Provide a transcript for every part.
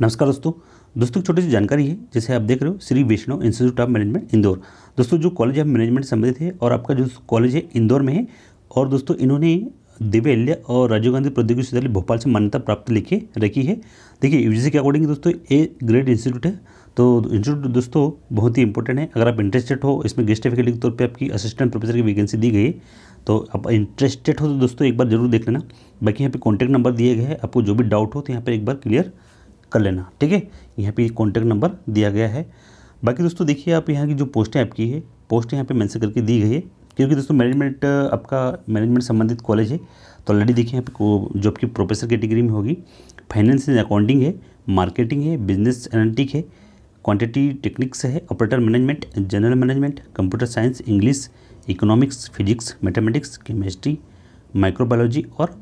नमस्कार दोस्तों दोस्तों एक छोटी सी जानकारी है जैसे आप देख रहे हो Shri Vaishnav institute of management Indore दोस्तों जो कॉलेज ऑफ मैनेजमेंट संबंधित है और आपका जो कॉलेज है इंदौर में है और दोस्तों इन्होंने दिव्य और राजीव गांधी प्रौद्योगिक विश्वविद्यालय भोपाल से मान्यता प्राप्त लिखे रखी है देखिए यू के अकॉर्डिंग दोस्तों ए ग्रेड इंस्टीट्यूट है तो इंस्टीट्यूट दोस्तों बहुत ही इंपॉर्टेंट है अगर आप इंटरेस्टेड हो इसमें गेस्ट फैकल्टी के तौर पर आपकी असिस्टेंट प्रोफेसर की वैकेंसी दी गई तो आप इंटरेस्टेड हो तो दोस्तों एक बार जरूर देख लेना बाकी यहाँ पे कॉन्टैक्ट नंबर दिए गए हैं आपको जो भी डाउट हो तो यहाँ पर एक बार क्लियर कर लेना ठीक है यहाँ पे कॉन्टैक्ट नंबर दिया गया है बाकी दोस्तों देखिए आप यहाँ की जो पोस्टें आपकी है पोस्ट यहाँ पे मेंशन करके दी गई है क्योंकि दोस्तों मैनेजमेंट आपका मैनेजमेंट संबंधित कॉलेज है तो ऑलरेडी देखिए यहाँ पे जो आपकी प्रोफेसर कैटेगरी में होगी फाइनेंस एंड अकाउंटिंग है मार्केटिंग है बिजनेस एनालिटिक है क्वान्टिटी टेक्निक्स है operator management general management computer science English economics physics mathematics chemistry microbiology और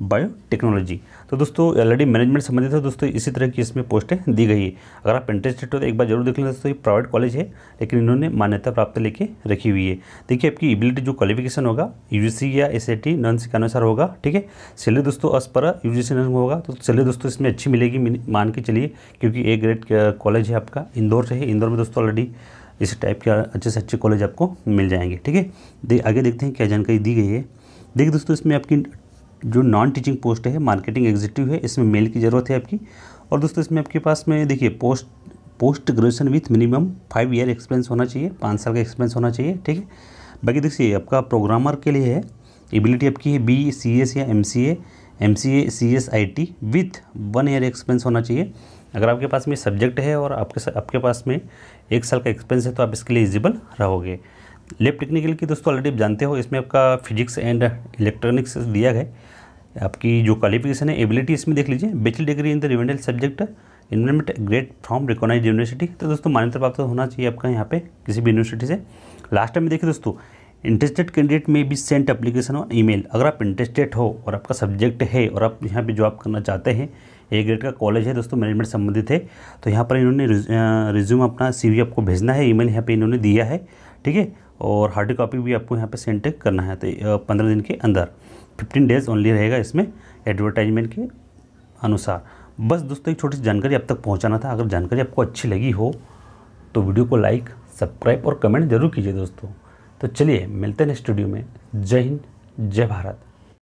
बायोटेक्नोलॉजी तो दोस्तों ऑलरेडी मैनेजमेंट संबंधित है तो दोस्तों इसी तरह की इसमें पोस्टें दी गई है अगर आप इंटरेस्टेड हो तो एक बार जरूर देख लें दोस्तों ये प्राइवेट कॉलेज है लेकिन इन्होंने मान्यता प्राप्त लेके रखी हुई है देखिए आपकी एबिलिटी जो क्वालिफिकेशन होगा यू या एस ए टी नॉन के अनुसार होगा ठीक है सैलरी दोस्तों अस पर यू जी होगा तो सैलरी दोस्तों इसमें अच्छी मिलेगी मान के चलिए क्योंकि ए ग्रेड कॉलेज है आपका इंदौर से है इंदौर में दोस्तों ऑलरेडी इस टाइप के अच्छे से अच्छे कॉलेज आपको मिल जाएंगे ठीक है आगे देखते हैं क्या जानकारी दी गई है देखिए दोस्तों इसमें आपकी जो नॉन टीचिंग पोस्ट है मार्केटिंग एग्जीक्यूटिव है इसमें मेल की ज़रूरत है आपकी और दोस्तों इसमें आपके पास में देखिए post post graduation with minimum five year experience होना चाहिए पाँच साल का एक्सपीरियंस होना चाहिए ठीक है बाकी देखिए आपका प्रोग्रामर के लिए है एबिलिटी आपकी है बी सी एस या M C A M C A C S I T with one year experience होना चाहिए अगर आपके पास में सब्जेक्ट है और आपके आपके पास में एक साल का एक्सपीरियंस है तो आप इसके लिए एलिजिबल रहोगे लेब टेक्निकल की दोस्तों ऑलरेडी आप जानते हो इसमें आपका फिजिक्स एंड इलेक्ट्रॉनिक्स दिया है आपकी जो क्वालिफिकेशन है एबिलिटी इसमें देख लीजिए bachelor degree in the relevant subject इन्वेमेंट ग्रेड फ्रॉम रिकॉग्नाइज यूनिवर्सिटी तो दोस्तों मान्यता प्राप्त होना चाहिए आपका यहाँ पे किसी भी यूनिवर्सिटी से लास्ट टाइम में देखिए दोस्तों इंटरेस्टेड कैंडिडेट में भी सेंट अप्लीकेशन और ईमेल अगर आप इंटरेस्टेड हो और आपका सब्जेक्ट है और आप यहाँ पे जॉब करना चाहते हैं ए ग्रेड का कॉलेज है दोस्तों मैनेजमेंट संबंधित है तो यहाँ पर इन्होंने रिज्यूम अपना सी आपको भेजना है ईमेल यहाँ पर इन्होंने दिया है ठीक है और हार्ड कॉपी भी आपको यहाँ पे सेंड करना है तो पंद्रह दिन के अंदर फिफ्टीन डेज ओनली रहेगा इसमें एडवर्टाइजमेंट के अनुसार बस दोस्तों एक छोटी सी जानकारी अब तक पहुँचाना था अगर जानकारी आपको अच्छी लगी हो तो वीडियो को लाइक सब्सक्राइब और कमेंट जरूर कीजिए दोस्तों तो चलिए मिलते हैं स्टूडियो में जय हिंद जय भारत